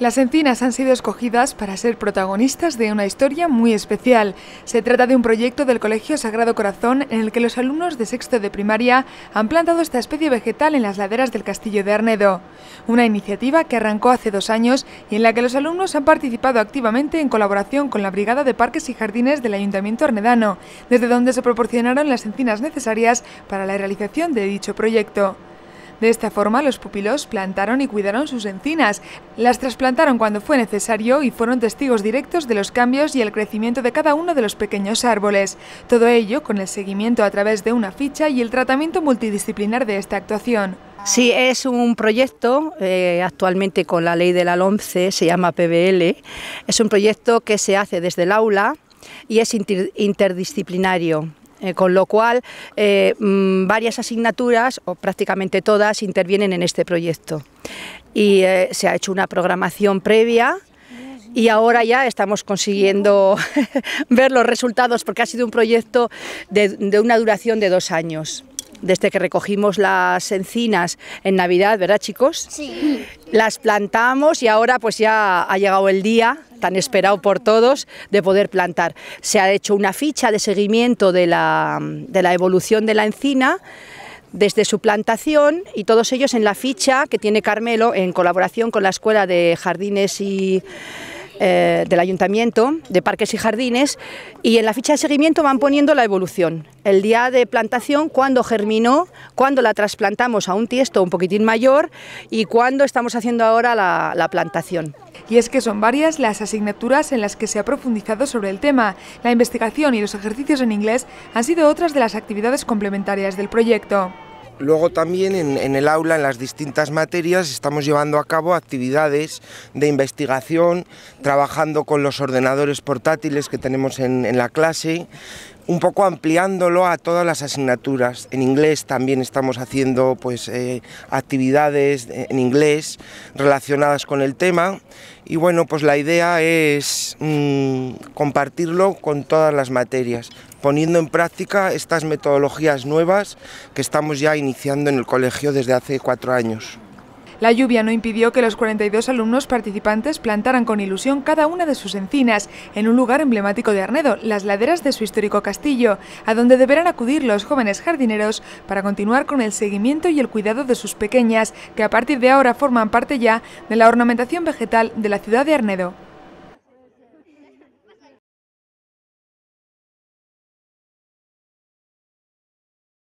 Las encinas han sido escogidas para ser protagonistas de una historia muy especial. Se trata de un proyecto del Colegio Sagrado Corazón en el que los alumnos de sexto de primaria han plantado esta especie vegetal en las laderas del Castillo de Arnedo. Una iniciativa que arrancó hace dos años y en la que los alumnos han participado activamente en colaboración con la Brigada de Parques y Jardines del Ayuntamiento Arnedano, desde donde se proporcionaron las encinas necesarias para la realización de dicho proyecto. De esta forma, los pupilos plantaron y cuidaron sus encinas, las trasplantaron cuando fue necesario y fueron testigos directos de los cambios y el crecimiento de cada uno de los pequeños árboles. Todo ello con el seguimiento a través de una ficha y el tratamiento multidisciplinar de esta actuación. Sí, es un proyecto, eh, actualmente con la ley de la LOMCE, se llama PBL, es un proyecto que se hace desde el aula y es interdisciplinario. Eh, con lo cual, eh, mm, varias asignaturas, o prácticamente todas, intervienen en este proyecto. Y eh, se ha hecho una programación previa y ahora ya estamos consiguiendo ver los resultados porque ha sido un proyecto de una duración de dos años desde que recogimos las encinas en Navidad, ¿verdad chicos? Sí. Las plantamos y ahora pues ya ha llegado el día tan esperado por todos de poder plantar. Se ha hecho una ficha de seguimiento de la, de la evolución de la encina desde su plantación y todos ellos en la ficha que tiene Carmelo en colaboración con la Escuela de Jardines y eh, del Ayuntamiento de Parques y Jardines y en la ficha de seguimiento van poniendo la evolución. El día de plantación, cuándo germinó, cuándo la trasplantamos a un tiesto un poquitín mayor y cuándo estamos haciendo ahora la plantación. Y es que son varias las asignaturas en las que se ha profundizado sobre el tema. La investigación y los ejercicios en inglés han sido otras de las actividades complementarias del proyecto. Luego también en, el aula, en las distintas materias, estamos llevando a cabo actividades de investigación, trabajando con los ordenadores portátiles que tenemos en, la clase, un poco ampliándolo a todas las asignaturas. En inglés también estamos haciendo pues, eh, actividades en inglés relacionadas con el tema y bueno, pues la idea es mm, compartirlo con todas las materias poniendo en práctica estas metodologías nuevas que estamos ya iniciando en el colegio desde hace cuatro años. La lluvia no impidió que los 42 alumnos participantes plantaran con ilusión cada una de sus encinas en un lugar emblemático de Arnedo, las laderas de su histórico castillo, a donde deberán acudir los jóvenes jardineros para continuar con el seguimiento y el cuidado de sus pequeñas, que a partir de ahora forman parte ya de la ornamentación vegetal de la ciudad de Arnedo.